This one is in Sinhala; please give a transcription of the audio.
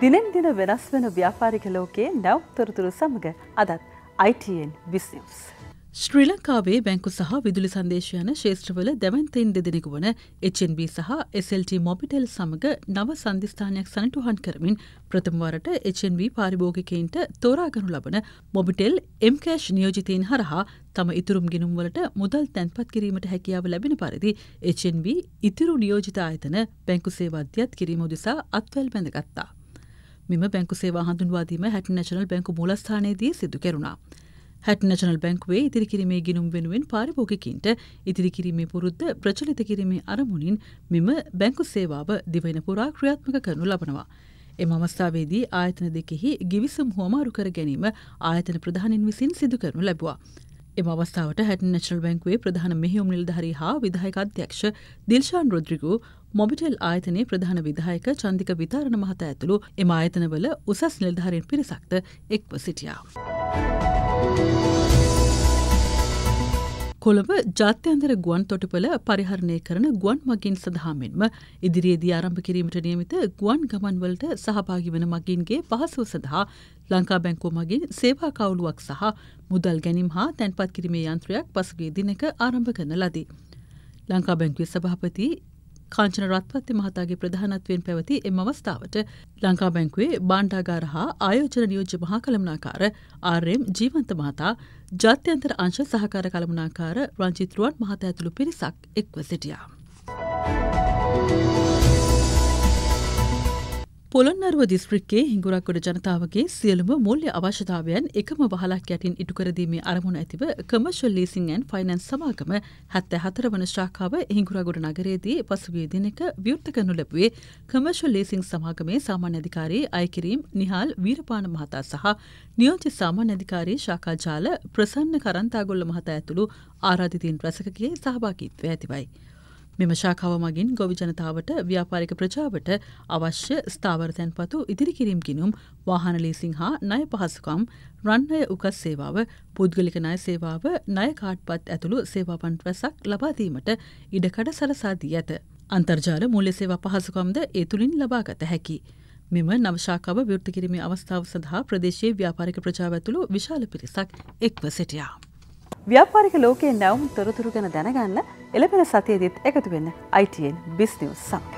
දිනෙන් දින වෙනස් වෙන ව්‍යාපාරික ලෝකයේ නැව් තොරතුරු සමඟ අදත් ITN විස්නිියස්. ශ්‍රී ලංකාවේ බැංකු සහ විදුලි සංදේශයන ශේෂත්‍රවල දැවන්තයින් දෙදෙනෙකු වන HNB සහ SLT මොබිටෙල් සමඟ නව සන්ධස්ථානයක් සනටුහන් කරමින් ප්‍රථමවරට HNB පාරිභෝගිකයින්ට තෝරාගනු ලබන මොබිටෙල් එම්කෑශ් නියෝජිතයන් හරහා තම ඉතුරුම් ගෙනුම්වලට මුදල් තැන්පත් කිරීමට හැකියාව ලැබෙන පරිදි HNB ඉතිරු නියෝජිත ආයතන බැංකු සේවාධ්‍යත් කිරීම උදෙසා අත්වැල් බැඳගත්තා. මෙම බැංකු සේවා හඳුන්වාදීම හැට නැශනල් බැංකු මූලස්ථානයේදී සිදු කෙරුණා. හැට නැශනල් බැංකුවේ ඉදිරි කිරීමේ ගිනුම් වෙනුවෙන් පාරිභෝගිකින්ට ඉදිරි කිරීමේ පුරුද්ධ ප්‍රචලිත කිරීමේ අරමුණින් මෙම බැංකු සේවාව දිවෙන පුරා ක්‍රියාත්මක කරනු ලබනවා. එම අවස්ථාවේදී ආයතන දෙකෙහි ගිවිසුම් හෝමාරු කර ගැනීම ආයතන ප්‍රධානින් විසින් සිදු කරනු ලැබවා. එම අවස්ථාවට හැට නැශල් බැංකුවේ ප්‍රධාන මෙහිුම් නිල්ධහරි හා විදායක අධ්‍යක්ෂ දිල්ශාන් රොද්‍රිගු මොබිටෙල් ආයතනයේ ප්‍රධාන විදායක චන්දික විතාරණ මහත ඇතුළු එම ආයතනවල උසස් නිල්ධහරින් පිරිසක්ත එක්ව සිටියා. කොළඹ ජාත්‍යන්තර ගුවන් තොටුපළ පරිහරණය කරන ගුවන් මගින් සඳහා මෙන්ම ඉදිරියේදී ආරම්භ කිරීමට නියමිත ගුවන් ගමන්වලට සහභාගි වන මගින්ගේ පහසුව සඳහා ලංකා බැංකුව මගින් සේවා කවුලුවක් සහ මුදල් ගැනීම හා තැන්පත් කිරීමේ යන්ත්‍රයක් පසුගිය දිනක ආරම්භ කරන ලදී. ලංකා බැංකුවේ සභාපති කාංචන රත්පත්ති මහතාගේ ප්‍රධානත්වයෙන් පැවති එම අවස්ථාවට ලංකා බැංකුවේ බාණ්ඩාගාර හා ආයෝජන නියෝජ්‍ය මහා කළමනාකාර ආර්යම් ජීවන්ත මහතා ජාත්‍යන්තර අංශ සහකාර කළමනාකාර රංචිත්‍රුවන් මහතා ඇතුළු පිරිසක් එක්ව සිටියා. Thank you. පොළොන්නරුව දිස්ත්‍රික්කේ හිඟුරක්ගොඩ ජනතාවගේ සියලුම මුල්්‍ය අවශ්‍යතාවයන් එකම වහලක් යටින් ඉටුකරදීමේ අරමුණ ඇතිව කමර්ශල් ලීසින් ඇන් ෆයිනන්ස් සමාගම හැත්ත හතර වන ශාකාව හිංගුරගොඩ නගරයේදී පසුගේ දිනක ව්‍යෘත්ත කනු ලැබුවේ කමර්ශල් ලීසිං සමාගමේ සාමාන්‍ය අධිකාරී අයකිරීම් නිහාල් වීරපාන මහතා සහ නියෝජ සාමාන්‍ය අධිකාරී ශාකාජාල ප්‍රසන්න කරන්තාගොල්ල මහතා ඇතුළු ආරාධිතීන් ප්‍රසකගේ සහභාගීත්වය ඇතිවයි. මෙම ශාකාව මගින් ගොවි ජනතාවට ව්‍යාපාරික ප්‍රජාවට අවශ්‍ය ස්ථාවරතැන් පතු ඉදිරි කිරීම් ගිනුම් වාහන ලීසිං හා ණය පහසුකම් රන්හය උකස් සේවාව පුද්ගලික ණය සේවාව ණය කාඩ්පත් ඇතුළු සේවාපන් රැසක් ලබාදීමට ඉඩකඩ සලසාදී ඇත. අන්තර්ජාල මුල්‍ය සේවා පහසුකම්ද ඒ තුළින් ලබාගත හැකි. මෙම නවශාකව විෘත්ති කිරීමේ අවස්ථාව සඳහා ප්‍රදේශයේ ව්‍යාපාරික ප්‍රජාව ඇතුළු විශාල පිරිසක් එක්ව සිටියා. ව්‍යාපාරික ලෝකයේ නැවුම් තොරතුරු ගැන දැනගන්න එළපෙන සතියදිත් එකතු වෙන්න ITN බිස්නිවස් සමඟ.